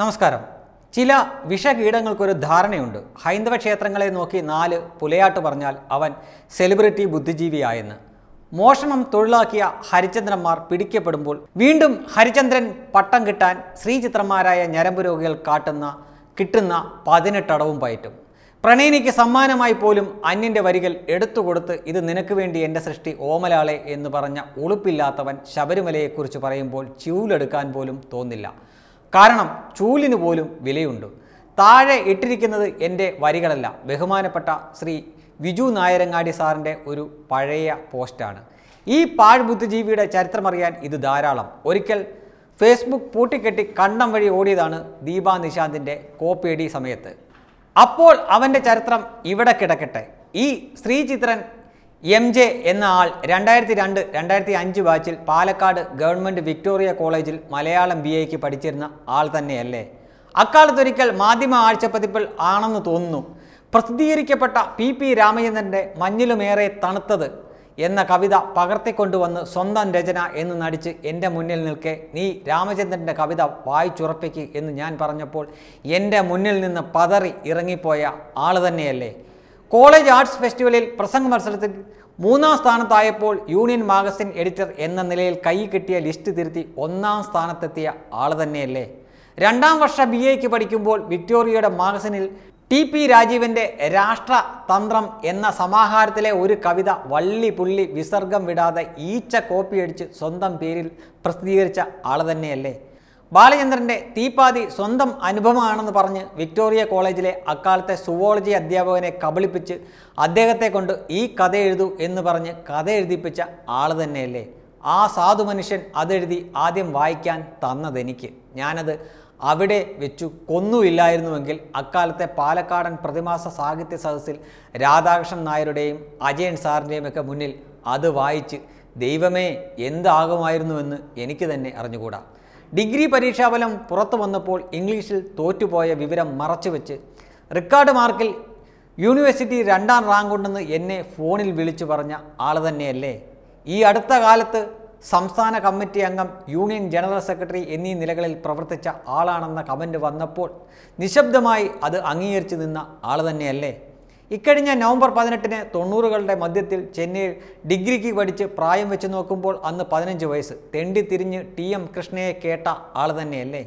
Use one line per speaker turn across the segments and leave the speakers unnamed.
നമസ്കാരം ചില വിഷകീടങ്ങൾക്കൊരു ധാരണയുണ്ട് ഹൈന്ദവ ക്ഷേത്രങ്ങളെ നോക്കി നാല് പുലയാട്ട് പറഞ്ഞാൽ അവൻ സെലിബ്രിറ്റി ബുദ്ധിജീവിയായെന്ന് മോഷണം തൊഴിലാക്കിയ ഹരിചന്ദ്രന്മാർ പിടിക്കപ്പെടുമ്പോൾ വീണ്ടും ഹരിചന്ദ്രൻ പട്ടം കിട്ടാൻ ശ്രീചിത്രന്മാരായ ഞരമ്പ് രോഗികൾ കാട്ടുന്ന കിട്ടുന്ന പതിനെട്ടടവും പയറ്റും പ്രണയിനിക്ക് സമ്മാനമായി പോലും അന്യൻ്റെ വരികൾ എടുത്തുകൊടുത്ത് ഇത് നിനക്ക് വേണ്ടി എൻ്റെ സൃഷ്ടി ഓമലാളെ എന്ന് പറഞ്ഞ ഉളുപ്പില്ലാത്തവൻ ശബരിമലയെക്കുറിച്ച് പറയുമ്പോൾ ചൂലെടുക്കാൻ പോലും തോന്നില്ല കാരണം ചൂലിന് പോലും വിലയുണ്ട് താഴെ ഇട്ടിരിക്കുന്നത് എൻ്റെ വരികളല്ല ബഹുമാനപ്പെട്ട ശ്രീ വിജു നായരങ്ങാടി സാറിൻ്റെ ഒരു പഴയ പോസ്റ്റാണ് ഈ പാഴ് ബുദ്ധിജീവിയുടെ ചരിത്രമറിയാൻ ഇത് ധാരാളം ഒരിക്കൽ ഫേസ്ബുക്ക് പൂട്ടിക്കെട്ടി കണ്ണം വഴി ഓടിയതാണ് ദീപ നിശാന്തിൻ്റെ കോപ്പിയടി സമയത്ത് അപ്പോൾ അവൻ്റെ ചരിത്രം ഇവിടെ കിടക്കട്ടെ ഈ ശ്രീചിത്രൻ എം ജെ എന്ന ആൾ രണ്ടായിരത്തി രണ്ട് രണ്ടായിരത്തി അഞ്ച് ബാച്ചിൽ പാലക്കാട് ഗവൺമെൻറ് വിക്ടോറിയ കോളേജിൽ മലയാളം ബി എക്ക് പഠിച്ചിരുന്ന ആൾ തന്നെയല്ലേ അക്കാലത്തൊരിക്കൽ മാധ്യമ ആഴ്ചപ്പതിപ്പിൽ ആണെന്ന് തോന്നുന്നു പ്രസിദ്ധീകരിക്കപ്പെട്ട പി പി രാമചന്ദ്രൻ്റെ മഞ്ഞിലുമേറെ തണുത്തത് എന്ന കവിത പകർത്തിക്കൊണ്ടുവന്ന് സ്വന്തം രചന എന്ന് നടിച്ച് എൻ്റെ മുന്നിൽ നിൽക്കെ നീ രാമചന്ദ്രൻ്റെ കവിത വായിച്ചുറപ്പിക്കുക എന്ന് ഞാൻ പറഞ്ഞപ്പോൾ എൻ്റെ മുന്നിൽ നിന്ന് പതറി ഇറങ്ങിപ്പോയ ആൾ തന്നെയല്ലേ കോളേജ് ആർട്സ് ഫെസ്റ്റിവലിൽ പ്രസംഗ മത്സരത്തിൽ മൂന്നാം സ്ഥാനത്തായപ്പോൾ യൂണിയൻ മാഗസിൻ എഡിറ്റർ എന്ന നിലയിൽ കൈ കിട്ടിയ ലിസ്റ്റ് തിരുത്തി ഒന്നാം സ്ഥാനത്തെത്തിയ ആൾ തന്നെയല്ലേ രണ്ടാം വർഷ ബി എക്ക് പഠിക്കുമ്പോൾ വിക്ടോറിയയുടെ മാഗസിനിൽ ടി പി രാജീവൻ്റെ രാഷ്ട്രതന്ത്രം എന്ന സമാഹാരത്തിലെ ഒരു കവിത വള്ളി പുള്ളി വിസർഗം വിടാതെ ഈച്ച കോപ്പിയടിച്ച് സ്വന്തം പേരിൽ പ്രസിദ്ധീകരിച്ച ആൾ തന്നെയല്ലേ ബാലചന്ദ്രൻ്റെ തീപ്പാതി സ്വന്തം അനുഭവമാണെന്ന് പറഞ്ഞ് വിക്ടോറിയ കോളേജിലെ അക്കാലത്തെ സുവോളജി അധ്യാപകനെ കബളിപ്പിച്ച് അദ്ദേഹത്തെ കൊണ്ട് ഈ കഥ എഴുതൂ എന്ന് പറഞ്ഞ് കഥ എഴുതിപ്പിച്ച ആൾ തന്നെയല്ലേ ആ സാധു മനുഷ്യൻ അതെഴുതി ആദ്യം വായിക്കാൻ തന്നതെനിക്ക് ഞാനത് അവിടെ വെച്ചു കൊന്നുമില്ലായിരുന്നുവെങ്കിൽ അക്കാലത്തെ പാലക്കാടൻ പ്രതിമാസ സാഹിത്യ സദസ്സിൽ രാധാകൃഷ്ണൻ നായരുടെയും അജയൻ സാറിൻ്റെയും ഒക്കെ മുന്നിൽ അത് വായിച്ച് ദൈവമേ എന്താകുമായിരുന്നുവെന്ന് എനിക്ക് തന്നെ അറിഞ്ഞുകൂടാ ഡിഗ്രി പരീക്ഷാഫലം പുറത്തു വന്നപ്പോൾ ഇംഗ്ലീഷിൽ തോറ്റുപോയ വിവരം മറച്ചുവെച്ച് റെക്കോർഡ് മാർക്കിൽ യൂണിവേഴ്സിറ്റി രണ്ടാം റാങ്ക് ഉണ്ടെന്ന് എന്നെ ഫോണിൽ വിളിച്ചു പറഞ്ഞ ആൾ തന്നെയല്ലേ ഈ അടുത്ത കാലത്ത് സംസ്ഥാന കമ്മിറ്റി അംഗം യൂണിയൻ ജനറൽ സെക്രട്ടറി എന്നീ നിലകളിൽ പ്രവർത്തിച്ച ആളാണെന്ന കമൻറ്റ് വന്നപ്പോൾ നിശബ്ദമായി അത് അംഗീകരിച്ചു നിന്ന ആൾ തന്നെയല്ലേ ഇക്കഴിഞ്ഞ നവംബർ പതിനെട്ടിന് തൊണ്ണൂറുകളുടെ മധ്യത്തിൽ ചെന്നൈയിൽ ഡിഗ്രിക്ക് പഠിച്ച് പ്രായം വെച്ച് നോക്കുമ്പോൾ അന്ന് പതിനഞ്ച് വയസ്സ് തെണ്ടി തിരിഞ്ഞ് ടി എം കൃഷ്ണയെ കേട്ട ആൾ തന്നെയല്ലേ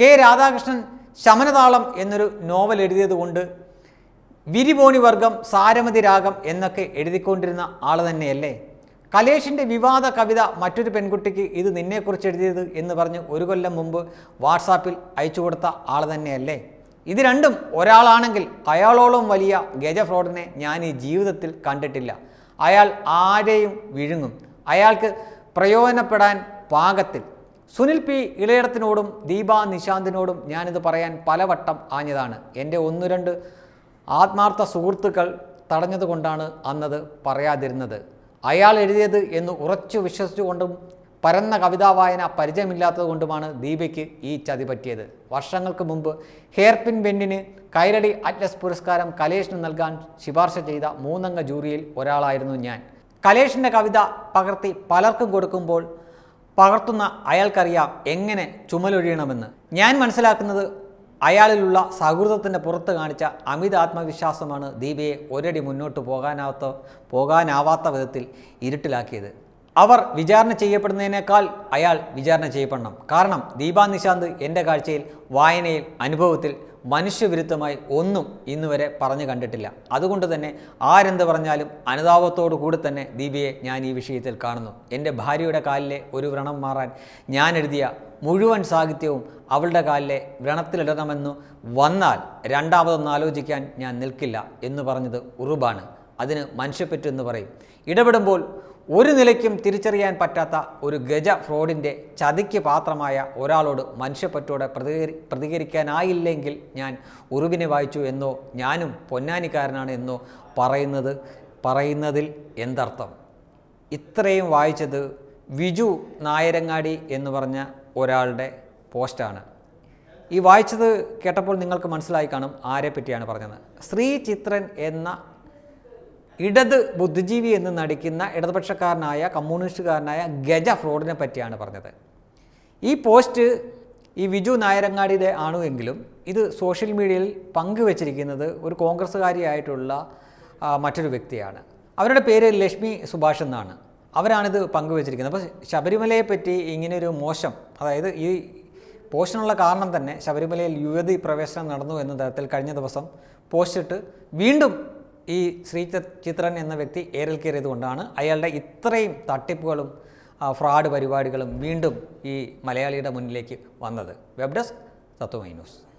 കെ രാധാകൃഷ്ണൻ ശമനതാളം എന്നൊരു നോവൽ എഴുതിയതുകൊണ്ട് വിരിപോണിവർഗം സാരമതി രാഗം എന്നൊക്കെ എഴുതിക്കൊണ്ടിരുന്ന ആൾ തന്നെയല്ലേ കലേഷിൻ്റെ വിവാദ കവിത മറ്റൊരു പെൺകുട്ടിക്ക് ഇത് നിന്നെക്കുറിച്ച് എഴുതിയത് എന്ന് പറഞ്ഞ് ഒരു കൊല്ലം മുമ്പ് വാട്സാപ്പിൽ അയച്ചു കൊടുത്ത ആൾ തന്നെയല്ലേ ഇത് രണ്ടും ഒരാളാണെങ്കിൽ അയാളോളം വലിയ ഗജ ഫ്രോഡിനെ ഞാൻ ഈ ജീവിതത്തിൽ കണ്ടിട്ടില്ല അയാൾ ആരെയും വിഴുങ്ങും അയാൾക്ക് പ്രയോജനപ്പെടാൻ പാകത്തിൽ സുനിൽ പി ഇളയടത്തിനോടും ദീപ നിശാന്തിനോടും ഞാനിത് പറയാൻ പലവട്ടം ആഞ്ഞതാണ് എൻ്റെ ഒന്ന് രണ്ട് ആത്മാർത്ഥ സുഹൃത്തുക്കൾ തടഞ്ഞതുകൊണ്ടാണ് അന്നത് പറയാതിരുന്നത് അയാൾ എഴുതിയത് എന്ന് ഉറച്ചു വിശ്വസിച്ചുകൊണ്ടും പരന്ന കവിതാ വായന പരിചയമില്ലാത്തതുകൊണ്ടുമാണ് ദീപയ്ക്ക് ഈ ചതി പറ്റിയത് വർഷങ്ങൾക്ക് മുമ്പ് ഹെയർപിൻ ബെന്നിന് കൈരടി അറ്റ്ലസ് പുരസ്കാരം കലേഷിന് നൽകാൻ ശുപാർശ ചെയ്ത മൂന്നംഗ ജൂറിയിൽ ഒരാളായിരുന്നു ഞാൻ കലേഷിൻ്റെ കവിത പകർത്തി പലർക്കും കൊടുക്കുമ്പോൾ പകർത്തുന്ന അയാൾക്കറിയാം എങ്ങനെ ചുമലൊഴിയണമെന്ന് ഞാൻ മനസ്സിലാക്കുന്നത് അയാളിലുള്ള സൗഹൃദത്തിൻ്റെ പുറത്ത് കാണിച്ച അമിത ആത്മവിശ്വാസമാണ് ദീപയെ ഒരടി മുന്നോട്ട് പോകാനാവാത്ത പോകാനാവാത്ത വിധത്തിൽ ഇരുട്ടിലാക്കിയത് അവർ വിചാരണ ചെയ്യപ്പെടുന്നതിനേക്കാൾ അയാൾ വിചാരണ ചെയ്യപ്പെടണം കാരണം ദീപാ നിശാന്ത് എൻ്റെ കാഴ്ചയിൽ വായനയിൽ അനുഭവത്തിൽ മനുഷ്യവിരുദ്ധമായി ഒന്നും ഇന്നുവരെ പറഞ്ഞു കണ്ടിട്ടില്ല അതുകൊണ്ട് തന്നെ ആരെന്ത് പറഞ്ഞാലും അനുതാപത്തോടു കൂടി തന്നെ ദീപിയെ ഞാൻ ഈ വിഷയത്തിൽ കാണുന്നു എൻ്റെ ഭാര്യയുടെ കാലിലെ ഒരു വ്രണം മാറാൻ ഞാൻ എഴുതിയ മുഴുവൻ സാഹിത്യവും അവളുടെ കാലിലെ വ്രണത്തിലിടണമെന്നു വന്നാൽ രണ്ടാമതൊന്ന് ആലോചിക്കാൻ ഞാൻ നിൽക്കില്ല എന്ന് പറഞ്ഞത് ഉറുബാണ് അതിന് മനുഷ്യപ്പറ്റു എന്ന് പറയും ഇടപെടുമ്പോൾ ഒരു നിലയ്ക്കും തിരിച്ചറിയാൻ പറ്റാത്ത ഒരു ഗജ ഫ്രോഡിൻ്റെ ചതിക്ക് പാത്രമായ ഒരാളോട് മനുഷ്യപ്പറ്റോടെ പ്രതികരി പ്രതികരിക്കാനായില്ലെങ്കിൽ ഞാൻ ഉറുവിനെ വായിച്ചു എന്നോ ഞാനും പൊന്നാനിക്കാരനാണ് എന്നോ പറയുന്നത് പറയുന്നതിൽ എന്തർത്ഥം ഇത്രയും വായിച്ചത് വിജു നായരങ്ങാടി എന്ന് പറഞ്ഞ ഒരാളുടെ പോസ്റ്റാണ് ഈ വായിച്ചത് കേട്ടപ്പോൾ നിങ്ങൾക്ക് മനസ്സിലായി കാണും ആരെ പറഞ്ഞത് ശ്രീചിത്രൻ ചിത്രൻ എന്ന ഇടത് ബുദ്ധിജീവി എന്ന് നടിക്കുന്ന ഇടതുപക്ഷക്കാരനായ കമ്മ്യൂണിസ്റ്റുകാരനായ ഗജ ഫ്രോഡിനെ പറ്റിയാണ് പറഞ്ഞത് ഈ പോസ്റ്റ് ഈ വിജു നായരങ്ങാടിയുടെ ആണുവെങ്കിലും എങ്കിലും ഇത് സോഷ്യൽ മീഡിയയിൽ പങ്കുവച്ചിരിക്കുന്നത് ഒരു കോൺഗ്രസ്സുകാരിയായിട്ടുള്ള മറ്റൊരു വ്യക്തിയാണ് അവരുടെ പേര് ലക്ഷ്മി സുഭാഷ് എന്നാണ് അവരാണിത് പങ്കുവച്ചിരിക്കുന്നത് അപ്പോൾ ശബരിമലയെ പറ്റി ഇങ്ങനെയൊരു മോശം അതായത് ഈ പോസ്റ്റിനുള്ള കാരണം തന്നെ ശബരിമലയിൽ യുവതി പ്രവേശനം നടന്നു എന്ന തരത്തിൽ കഴിഞ്ഞ ദിവസം പോസ്റ്റിട്ട് വീണ്ടും ഈ ശ്രീ ചിത്രൻ എന്ന വ്യക്തി ഏരൽ കയറിയതുകൊണ്ടാണ് അയാളുടെ ഇത്രയും തട്ടിപ്പുകളും ഫ്രോഡ് പരിപാടികളും വീണ്ടും ഈ മലയാളിയുടെ മുന്നിലേക്ക് വന്നത് വെബ് ഡെസ്ക് തത്വമൈ ന്യൂസ്